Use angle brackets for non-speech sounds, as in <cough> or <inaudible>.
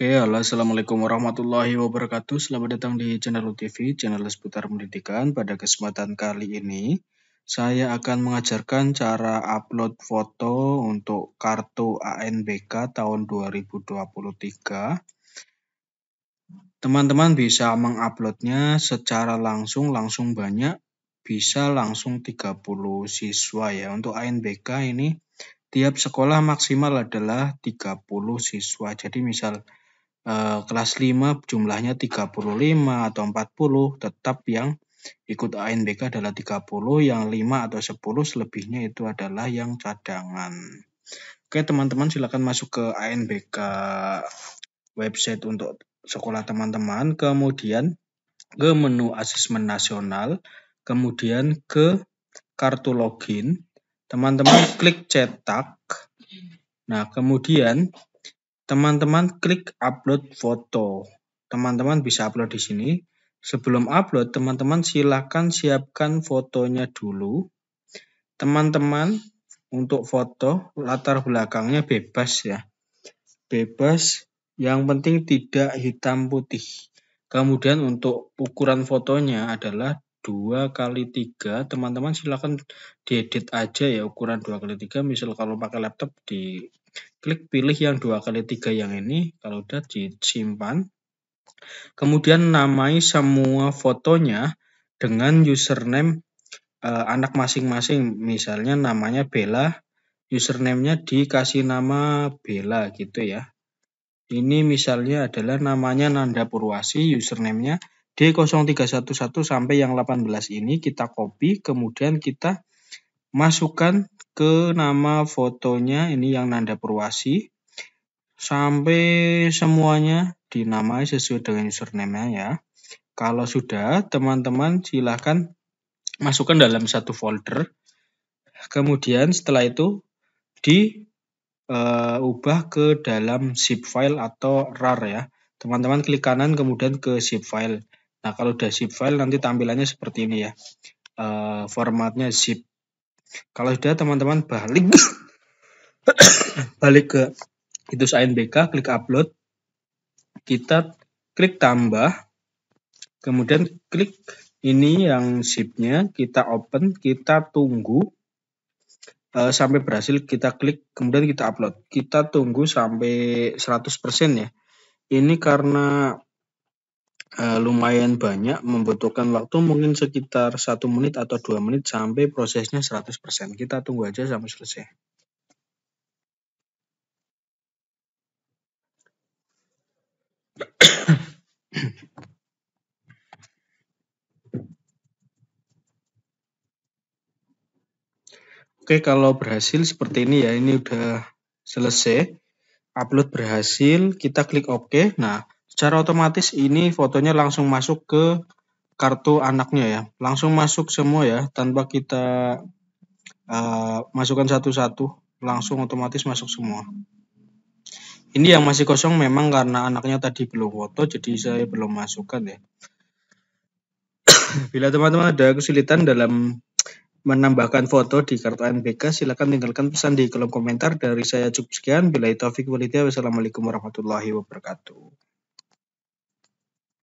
Oke, halo assalamualaikum warahmatullahi wabarakatuh. Selamat datang di channel TV, channel seputar pendidikan. Pada kesempatan kali ini, saya akan mengajarkan cara upload foto untuk kartu ANBK tahun 2023. Teman-teman bisa menguploadnya secara langsung, langsung banyak, bisa langsung 30 siswa ya. Untuk ANBK ini, tiap sekolah maksimal adalah 30 siswa. Jadi misal Eh, kelas 5 jumlahnya 35 atau 40 tetap yang ikut ANBK adalah 30 yang 5 atau 10 selebihnya itu adalah yang cadangan Oke teman-teman silahkan masuk ke ANBK website untuk sekolah teman-teman kemudian ke menu asesmen nasional kemudian ke kartu login teman-teman klik cetak nah kemudian teman-teman klik upload foto. Teman-teman bisa upload di sini. Sebelum upload, teman-teman silakan siapkan fotonya dulu. Teman-teman untuk foto latar belakangnya bebas ya. Bebas, yang penting tidak hitam putih. Kemudian untuk ukuran fotonya adalah 2 kali 3 teman-teman silahkan diedit aja ya ukuran 2 kali 3 misal kalau pakai laptop di klik pilih yang 2 kali 3 yang ini kalau udah disimpan kemudian namai semua fotonya dengan username eh, anak masing-masing misalnya namanya Bella username-nya dikasih nama Bella gitu ya ini misalnya adalah namanya Nanda Purwasi username nya D0311 sampai yang 18 ini kita copy, kemudian kita masukkan ke nama fotonya, ini yang Nanda Perwasi sampai semuanya dinamai sesuai dengan username-nya ya. Kalau sudah, teman-teman silahkan masukkan dalam satu folder. Kemudian setelah itu diubah eh, uh, ke dalam zip file atau RAR ya. Teman-teman klik kanan kemudian ke zip file. Nah, kalau udah zip file nanti tampilannya seperti ini ya. E, formatnya zip. Kalau sudah teman-teman balik <coughs> balik ke itu ANBK, klik upload. Kita klik tambah. Kemudian klik ini yang zipnya, kita open, kita tunggu e, sampai berhasil kita klik, kemudian kita upload. Kita tunggu sampai 100% ya. Ini karena uh, lumayan banyak, membutuhkan waktu mungkin sekitar satu menit atau dua menit sampai prosesnya 100%. Kita tunggu aja sampai selesai. Oke, kalau berhasil seperti ini ya. Ini udah selesai. Upload berhasil, kita klik OK. Nah, Secara otomatis ini fotonya langsung masuk ke kartu anaknya ya. Langsung masuk semua ya tanpa kita uh, masukkan satu-satu, langsung otomatis masuk semua. Ini yang masih kosong memang karena anaknya tadi belum foto jadi saya belum masukkan ya. Bila teman-teman ada kesulitan dalam menambahkan foto di kartu NBK, silahkan tinggalkan pesan di kolom komentar. Dari saya cukup sekian. Bila itu, Wassalamualaikum warahmatullahi wabarakatuh.